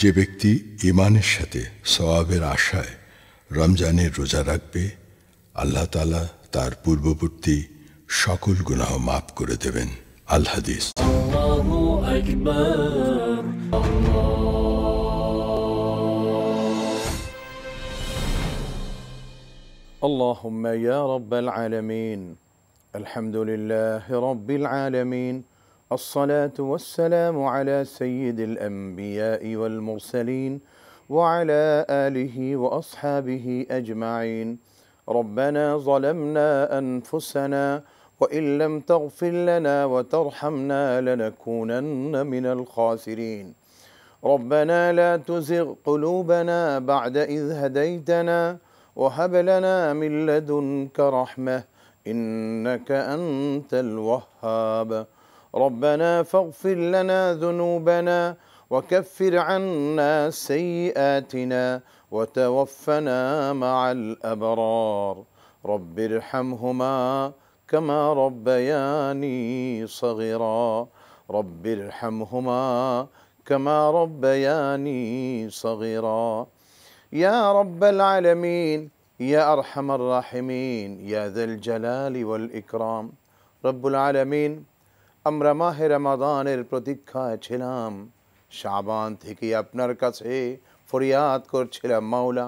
যে ব্যক্তি ইমানের সাথে সওয়াবের আশায় রমজানের রোজা রাখবে আল্লাহ তালা তার পূর্ববর্তী সকল গুনাহ মাফ করে দেবেন আল্লাহ হাদিস اللهم يا رب العالمين الحمد لله رب العالمين الصلاة والسلام على سيد الأنبياء والمرسلين وعلى آله وأصحابه أجمعين ربنا ظلمنا أنفسنا وإن لم تغفر لنا وترحمنا لنكونن من الخاسرين ربنا لا تزغ قلوبنا بعد إذ هديتنا وهب لنا من لدنك رحمة إنك أنت الوهاب ربنا فاغفر لنا ذنوبنا وكفر عنا سيئاتنا وتوفنا مع الأبرار رب ارحمهما كما ربياني صغيرا رب ارحمهما كما ربياني صغيرا يا رب العالمين يا أرحم الراحمين يا ذا الجلال والإكرام رب العالمين আমরা মাহে রামাদানের প্রতীক্ষায় ছিলাম সাবান থেকে আপনার কাছে ফরিয়াদ করছিলাম মাওলা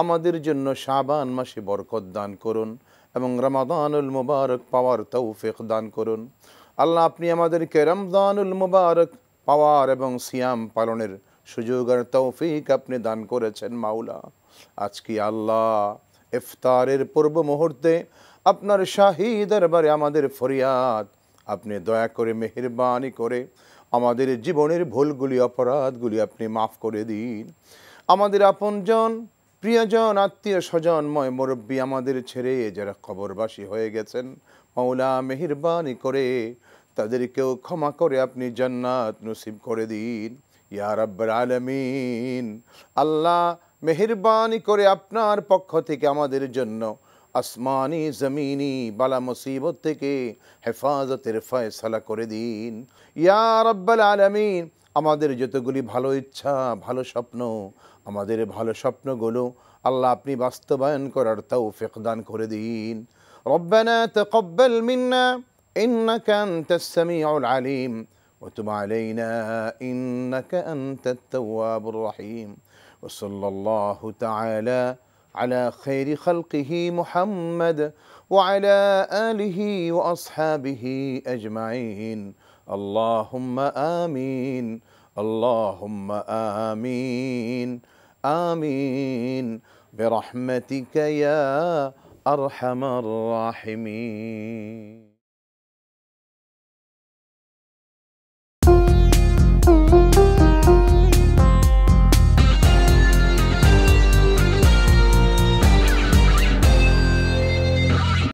আমাদের জন্য সাবান মাসে বরকত দান করুন এবং রমাদানুল মুবারক পাওয়ার তৌফিক দান করুন আল্লাহ আপনি আমাদেরকে রমদানুল মুবারক পাওয়ার এবং সিয়াম পালনের সুযোগ আর তৌফিক আপনি দান করেছেন মাওলা আজকে আল্লাহ ইফতারের পূর্ব মুহূর্তে আপনার শাহী দরবারে আমাদের ফরিয়াদ আপনি দয়া করে মেহরবানি করে আমাদের জীবনের ভুলগুলি অপরাধগুলি আপনি মাফ করে দিন আমাদের আপনজন প্রিয়জন আত্মীয় স্বজনময় মুরব্বী আমাদের ছেড়ে যারা খবরবাসী হয়ে গেছেন মৌলা মেহরবানি করে তাদেরকেও ক্ষমা করে আপনি জান্নাত নসিব করে দিন ইয়ার আব্বর আলমিন আল্লাহ মেহরবানি করে আপনার পক্ষ থেকে আমাদের জন্য আসমানি জমিনি বালা মুসিবত থেকে হেফাজতের ফয়সালা করে দিন ইয়া রব্বাল আলমিন আমাদের যতগুলি ভালো ইচ্ছা ভালো স্বপ্ন আমাদের ভালো স্বপ্নগুলো আল্লাহ আপনি বাস্তবায়ন করার তাও ফেকদান করে দিন ربنا تقبل منا إنك أنت আলিম العليم وتب علينا إنك أنت التواب الرحيم وصلى الله تعالى على خير خلقه محمد وعلى آله وأصحابه أجمعين اللهم آمين اللهم آمين آمين برحمتك يا أرحم الراحمين